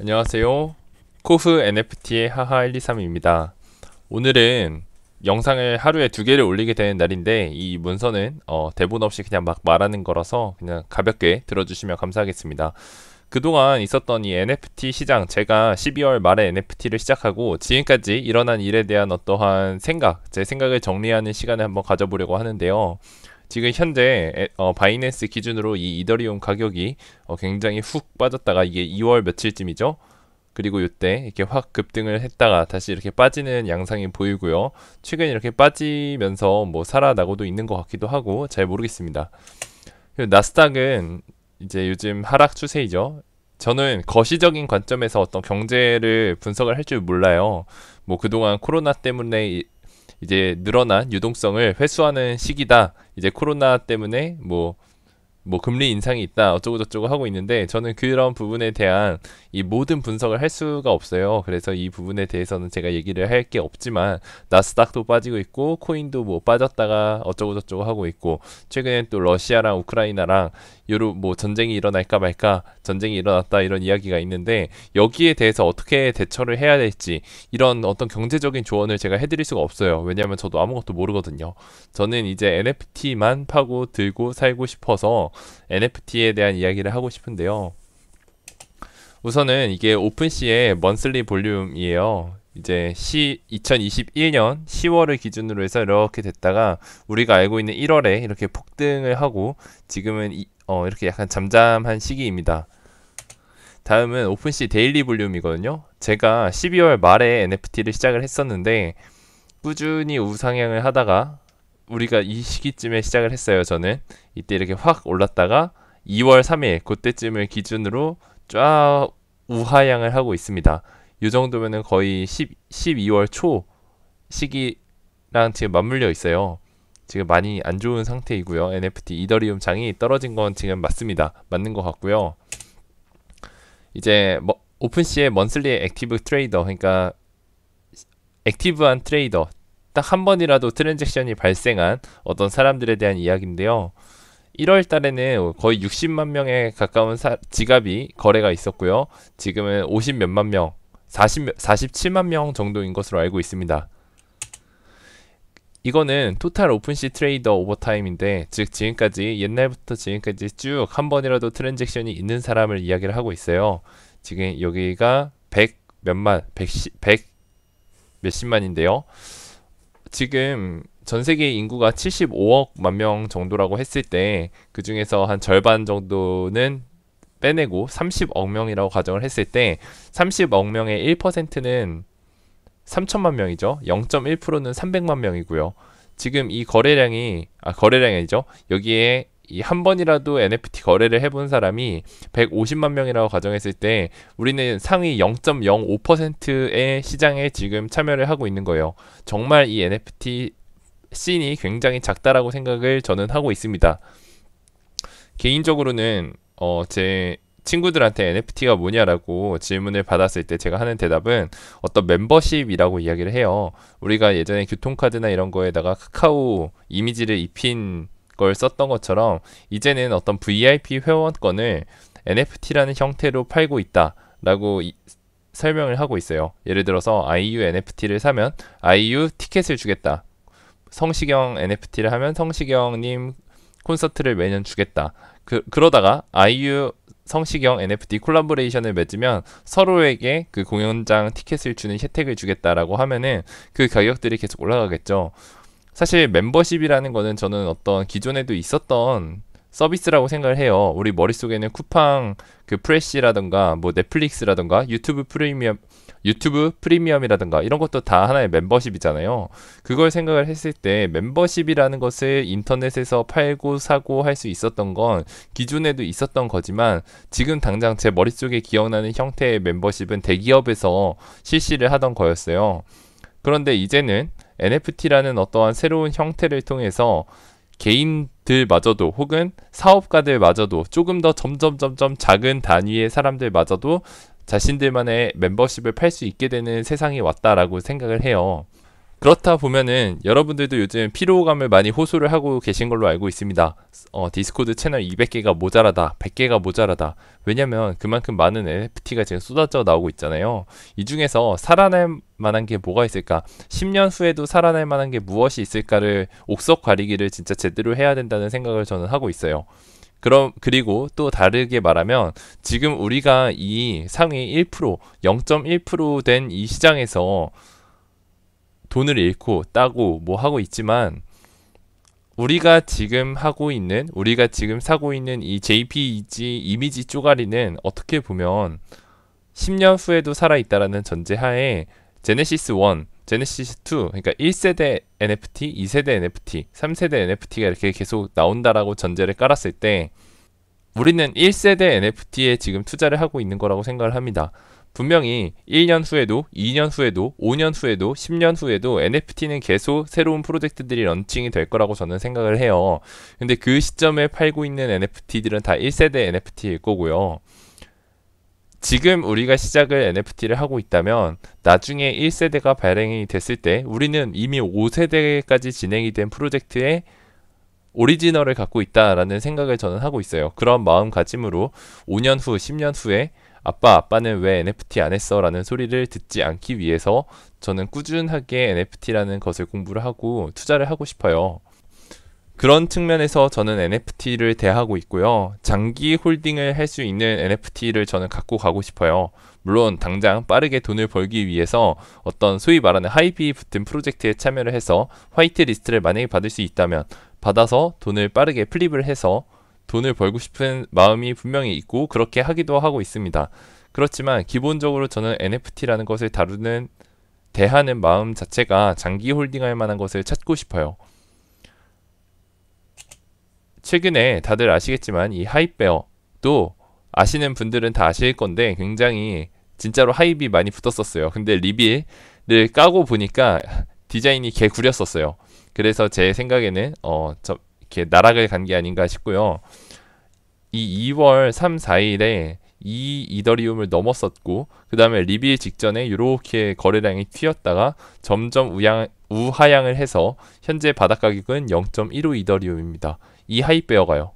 안녕하세요. 코흐 NFT의 하하123입니다. 오늘은 영상을 하루에 두 개를 올리게 되는 날인데 이 문서는 어, 대본 없이 그냥 막 말하는 거라서 그냥 가볍게 들어주시면 감사하겠습니다. 그동안 있었던 이 NFT 시장 제가 12월 말에 NFT를 시작하고 지금까지 일어난 일에 대한 어떠한 생각, 제 생각을 정리하는 시간을 한번 가져보려고 하는데요. 지금 현재 어, 바이낸스 기준으로 이 이더리움 가격이 어, 굉장히 훅 빠졌다가 이게 2월 며칠쯤이죠. 그리고 이때 이렇게 확 급등을 했다가 다시 이렇게 빠지는 양상이 보이고요. 최근 이렇게 빠지면서 뭐 살아나고도 있는 것 같기도 하고 잘 모르겠습니다. 나스닥은 이제 요즘 하락 추세이죠. 저는 거시적인 관점에서 어떤 경제를 분석을 할 줄 몰라요. 뭐 그동안 코로나 때문에 이제 늘어난 유동성을 회수하는 시기다. 이제 코로나 때문에 뭐뭐 금리 인상이 있다 어쩌고저쩌고 하고 있는데 저는 그런 부분에 대한 이 모든 분석을 할 수가 없어요. 그래서 이 부분에 대해서는 제가 얘기를 할 게 없지만 나스닥도 빠지고 있고 코인도 뭐 빠졌다가 어쩌고저쩌고 하고 있고 최근엔 또 러시아랑 우크라이나랑 요로 뭐 전쟁이 일어날까 말까 전쟁이 일어났다 이런 이야기가 있는데 여기에 대해서 어떻게 대처를 해야 될지 이런 어떤 경제적인 조언을 제가 해드릴 수가 없어요. 왜냐하면 저도 아무것도 모르거든요. 저는 이제 NFT만 파고 들고 살고 싶어서 NFT에 대한 이야기를 하고 싶은데요. 우선은 이게 오픈시의 먼슬리 볼륨이에요. 이제 시 2021년 10월을 기준으로 해서 이렇게 됐다가 우리가 알고 있는 1월에 이렇게 폭등을 하고 지금은 이, 어, 이렇게 약간 잠잠한 시기입니다. 다음은 오픈시 데일리 볼륨이거든요. 제가 12월 말에 NFT를 시작을 했었는데 꾸준히 우상향을 하다가 우리가 이 시기쯤에 시작을 했어요. 저는 이때 이렇게 확 올랐다가 2월 3일 그때쯤을 기준으로 쫙 우하향을 하고 있습니다. 이 정도면은 거의 10, 12월 초 시기랑 지금 맞물려 있어요. 지금 많이 안 좋은 상태이고요. NFT 이더리움 장이 떨어진 건 지금 맞습니다. 맞는 것 같고요. 이제 뭐 오픈시의 먼슬리 액티브 트레이더 그러니까 액티브한 트레이더 딱한 번이라도 트랜잭션이 발생한 어떤 사람들에 대한 이야기인데요. 1월 달에는 거의 60만 명에 가까운 사, 지갑이 거래가 있었고요. 지금은 50 몇만 명, 40, 47만 명 정도인 것으로 알고 있습니다. 이거는 토탈 오픈시 트레이더 오버타임인데 즉 지금까지 옛날부터 지금까지 쭉 한 번이라도 트랜잭션이 있는 사람을 이야기를 하고 있어요. 지금 여기가 100 몇만 110 100 몇십만인데요. 지금 전 세계 인구가 75억만 명 정도라고 했을 때 그 중에서 한 절반 정도는 빼내고 30억 명이라고 가정을 했을 때 30억 명의 1%는 3천만 명이죠. 0.1%는 300만 명이고요. 지금 이 거래량이 아 거래량이죠. 여기에 이한 번이라도 NFT 거래를 해본 사람이 150만 명이라고 가정했을 때 우리는 상위 0.05%의 시장에 지금 참여를 하고 있는 거예요. 정말 이 NFT 씬이 굉장히 작다라고 생각을 저는 하고 있습니다. 개인적으로는 어, 제 친구들한테 NFT가 뭐냐라고 질문을 받았을 때 제가 하는 대답은 어떤 멤버십이라고 이야기를 해요. 우리가 예전에 교통카드나 이런 거에다가 카카오 이미지를 입힌 걸 썼던 것처럼 이제는 어떤 VIP 회원권을 NFT라는 형태로 팔고 있다라고 설명을 하고 있어요. 예를 들어서 IU NFT를 사면 IU 티켓을 주겠다. 성시경 NFT를 하면 성시경님 콘서트를 매년 주겠다. 그, 그러다가 IU 성시경 NFT 콜라보레이션을 맺으면 서로에게 그 공연장 티켓을 주는 혜택을 주겠다라고 하면은 그 가격들이 계속 올라가겠죠. 사실 멤버십이라는 거는 저는 어떤 기존에도 있었던 서비스라고 생각을 해요. 우리 머릿속에는 쿠팡 그 프레시라든가 뭐 넷플릭스라든가 유튜브 프리미엄 유튜브 프리미엄이라든가 이런 것도 다 하나의 멤버십이잖아요. 그걸 생각을 했을 때 멤버십이라는 것을 인터넷에서 팔고 사고 할 수 있었던 건 기존에도 있었던 거지만 지금 당장 제 머릿속에 기억나는 형태의 멤버십은 대기업에서 실시를 하던 거였어요. 그런데 이제는 NFT라는 어떠한 새로운 형태를 통해서 개인들마저도 혹은 사업가들마저도 조금 더 점점 점점 작은 단위의 사람들마저도 자신들만의 멤버십을 팔 수 있게 되는 세상이 왔다라고 생각을 해요. 그렇다 보면은 여러분들도 요즘 피로감을 많이 호소를 하고 계신 걸로 알고 있습니다. 어, 디스코드 채널 200개가 모자라다, 100개가 모자라다. 왜냐면 그만큼 많은 NFT가 지금 쏟아져 나오고 있잖아요. 이 중에서 살아날 만한 게 뭐가 있을까? 10년 후에도 살아날 만한 게 무엇이 있을까를 옥석 가리기를 진짜 제대로 해야 된다는 생각을 저는 하고 있어요. 그럼 그리고 또 다르게 말하면 지금 우리가 이 상위 1% 0.1%된 이 시장에서 돈을 잃고 따고 뭐 하고 있지만 우리가 지금 하고 있는 우리가 지금 사고 있는 이 JPEG 이미지 쪼가리는 어떻게 보면 10년 후에도 살아 있다라는 전제하에 제네시스 1, 제네시스 2 그러니까 1세대 NFT, 2세대 NFT, 3세대 NFT가 이렇게 계속 나온다라고 전제를 깔았을 때 우리는 1세대 NFT에 지금 투자를 하고 있는 거라고 생각을 합니다. 분명히 1년 후에도 2년 후에도 5년 후에도 10년 후에도 NFT는 계속 새로운 프로젝트들이 런칭이 될 거라고 저는 생각을 해요. 근데 그 시점에 팔고 있는 NFT들은 다 1세대 NFT일 거고요. 지금 우리가 시작을 NFT를 하고 있다면 나중에 1세대가 발행이 됐을 때 우리는 이미 5세대까지 진행이 된 프로젝트에 오리지널을 갖고 있다라는 생각을 저는 하고 있어요. 그런 마음가짐으로 5년 후, 10년 후에 아빠, 아빠는 왜 NFT 안 했어? 라는 소리를 듣지 않기 위해서 저는 꾸준하게 NFT라는 것을 공부를 하고 투자를 하고 싶어요. 그런 측면에서 저는 NFT를 대하고 있고요. 장기 홀딩을 할 수 있는 NFT를 저는 갖고 가고 싶어요. 물론 당장 빠르게 돈을 벌기 위해서 어떤 소위 말하는 하이비 붙은 프로젝트에 참여를 해서 화이트 리스트를 만약에 받을 수 있다면 받아서 돈을 빠르게 플립을 해서 돈을 벌고 싶은 마음이 분명히 있고 그렇게 하기도 하고 있습니다. 그렇지만 기본적으로 저는 NFT라는 것을 다루는 대하는 마음 자체가 장기 홀딩할 만한 것을 찾고 싶어요. 최근에 다들 아시겠지만 이 하이베어 도 아시는 분들은 다 아실 건데 굉장히 진짜로 하이비 많이 붙었었어요. 근데 리빌을 까고 보니까 디자인이 개 구렸었어요. 그래서 제 생각에는 어, 저, 이렇게 나락을 간 게 아닌가 싶고요. 이 2월 3, 4일에 이 이더리움을 넘었었고 그 다음에 리빌 직전에 이렇게 거래량이 튀었다가 점점 우양, 우하향을 해서 현재 바닥 가격은 0.15 이더리움입니다. 이 하이빼어가요.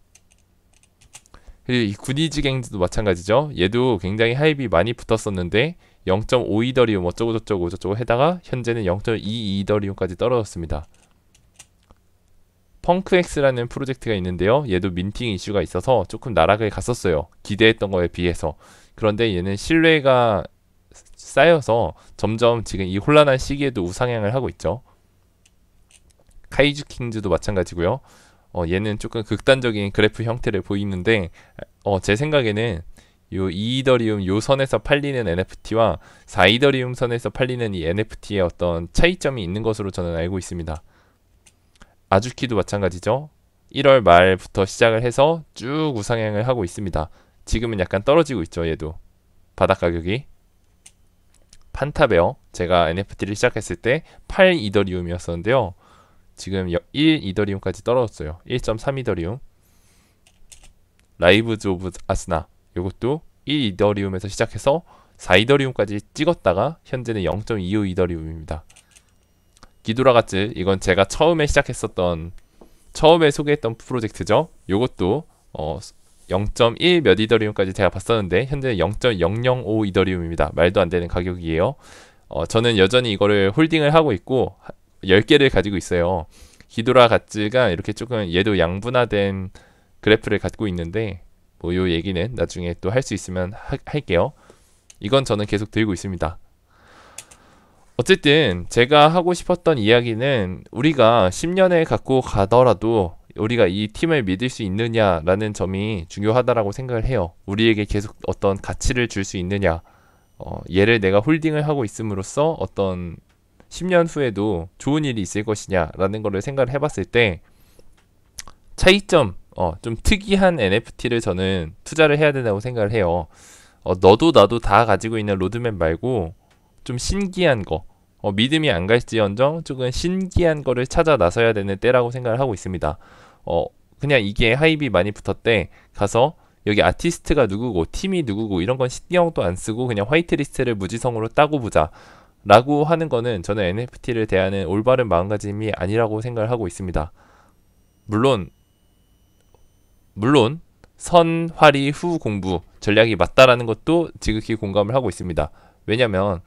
그리고 이 군이지갱도 마찬가지죠. 얘도 굉장히 하이비 많이 붙었었는데 0.5 이더리움 어쩌고 저쩌고 저쩌고 해다가 현재는 0.2 이더리움까지 떨어졌습니다. 펑크엑스라는 프로젝트가 있는데요. 얘도 민팅 이슈가 있어서 조금 나락을 갔었어요. 기대했던 거에 비해서. 그런데 얘는 신뢰가 쌓여서 점점 지금 이 혼란한 시기에도 우상향을 하고 있죠. 카이주 킹즈도 마찬가지고요. 어, 얘는 조금 극단적인 그래프 형태를 보이는데 어, 제 생각에는 요 2이더리움 요 선에서 팔리는 NFT와 4이더리움 선에서 팔리는 이 NFT의 어떤 차이점이 있는 것으로 저는 알고 있습니다. 아주키도 마찬가지죠. 1월 말부터 시작을 해서 쭉 우상향을 하고 있습니다. 지금은 약간 떨어지고 있죠, 얘도. 바닥 가격이. 판타베어. 제가 NFT를 시작했을 때 8 이더리움이었었는데요. 지금 1 이더리움까지 떨어졌어요. 1.3 이더리움. 라이브즈 오브 아스나. 이것도1 이더리움에서 시작해서 4 이더리움까지 찍었다가 현재는 0.25 이더리움입니다. 기도라같지 이건 제가 처음에 시작했었던 처음에 소개했던 프로젝트죠. 요것도 어, 0.1 몇 이더리움까지 제가 봤었는데 현재 0.005 이더리움입니다. 말도 안 되는 가격이에요. 어, 저는 여전히 이거를 홀딩을 하고 있고 10개를 가지고 있어요. 기도라 가치가 이렇게 조금 얘도 양분화된 그래프를 갖고 있는데 뭐 요 얘기는 나중에 또 할 수 있으면 하, 할게요. 이건 저는 계속 들고 있습니다. 어쨌든 제가 하고 싶었던 이야기는 우리가 10년을 갖고 가더라도 우리가 이 팀을 믿을 수 있느냐라는 점이 중요하다라고 생각을 해요. 우리에게 계속 어떤 가치를 줄 수 있느냐. 어, 얘를 내가 홀딩을 하고 있음으로써 어떤 10년 후에도 좋은 일이 있을 것이냐라는 거를 생각을 해봤을 때 차이점, 어, 좀 특이한 NFT를 저는 투자를 해야 된다고 생각을 해요. 어, 너도 나도 다 가지고 있는 로드맵 말고 좀 신기한 거, 어, 믿음이 안 갈지언정 조금 신기한 거를 찾아 나서야 되는 때라고 생각을 하고 있습니다. 어, 그냥 이게 하입이 많이 붙었대 가서 여기 아티스트가 누구고 팀이 누구고 이런 건 신경도 안 쓰고 그냥 화이트리스트를 무지성으로 따고 보자. 라고 하는 거는 저는 NFT를 대하는 올바른 마음가짐이 아니라고 생각을 하고 있습니다. 물론 물론 선, 활이 후 공부 전략이 맞다라는 것도 지극히 공감을 하고 있습니다. 왜냐면 하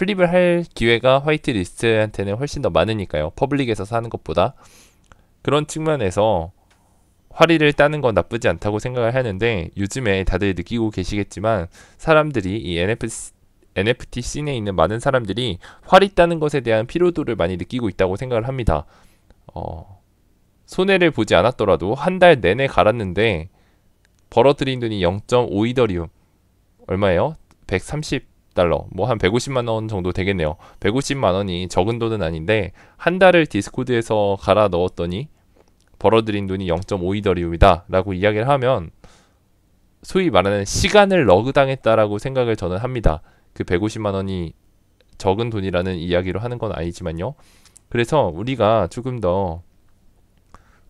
플립을 할 기회가 화이트 리스트한테는 훨씬 더 많으니까요. 퍼블릭에서 사는 것보다. 그런 측면에서 화리를 따는 건 나쁘지 않다고 생각을 하는데 요즘에 다들 느끼고 계시겠지만 사람들이 이 NFC, NFT 씬에 있는 많은 사람들이 활이 따는 것에 대한 피로도를 많이 느끼고 있다고 생각을 합니다. 어, 손해를 보지 않았더라도 한 달 내내 갈았는데 벌어들인 돈이 0.5이더리움 얼마예요? 130 달러 뭐 한 150만 원 정도 되겠네요. 150만 원이 적은 돈은 아닌데 한 달을 디스코드에서 갈아 넣었더니 벌어들인 돈이 0.5이더리움이다라고 이야기를 하면 소위 말하는 시간을 러그당했다라고 생각을 저는 합니다. 그 150만 원이 적은 돈이라는 이야기로 하는 건 아니지만요. 그래서 우리가 조금 더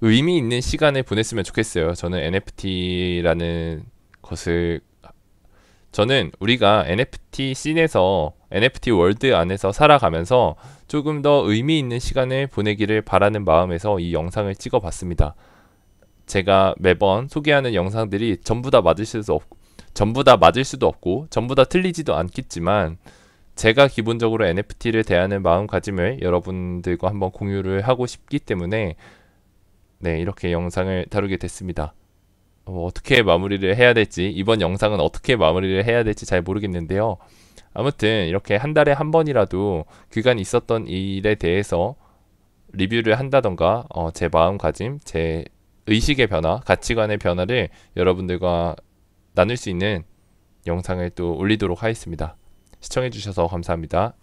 의미 있는 시간을 보냈으면 좋겠어요. 저는 NFT라는 것을 저는 우리가 NFT 씬에서 NFT 월드 안에서 살아가면서 조금 더 의미 있는 시간을 보내기를 바라는 마음에서 이 영상을 찍어 봤습니다. 제가 매번 소개하는 영상들이 전부 다 맞을 수도 없고 전부 다 맞을 수도 없고 전부 다 틀리지도 않겠지만 제가 기본적으로 NFT를 대하는 마음가짐을 여러분들과 한번 공유를 하고 싶기 때문에 네, 이렇게 영상을 다루게 됐습니다. 어, 어떻게 마무리를 해야 될지 이번 영상은 어떻게 마무리를 해야 될지 잘 모르겠는데요. 아무튼 이렇게 한 달에 한 번이라도 그간 있었던 일에 대해서 리뷰를 한다던가 어, 제 마음가짐, 제 의식의 변화, 가치관의 변화를 여러분들과 나눌 수 있는 영상을 또 올리도록 하겠습니다. 시청해주셔서 감사합니다.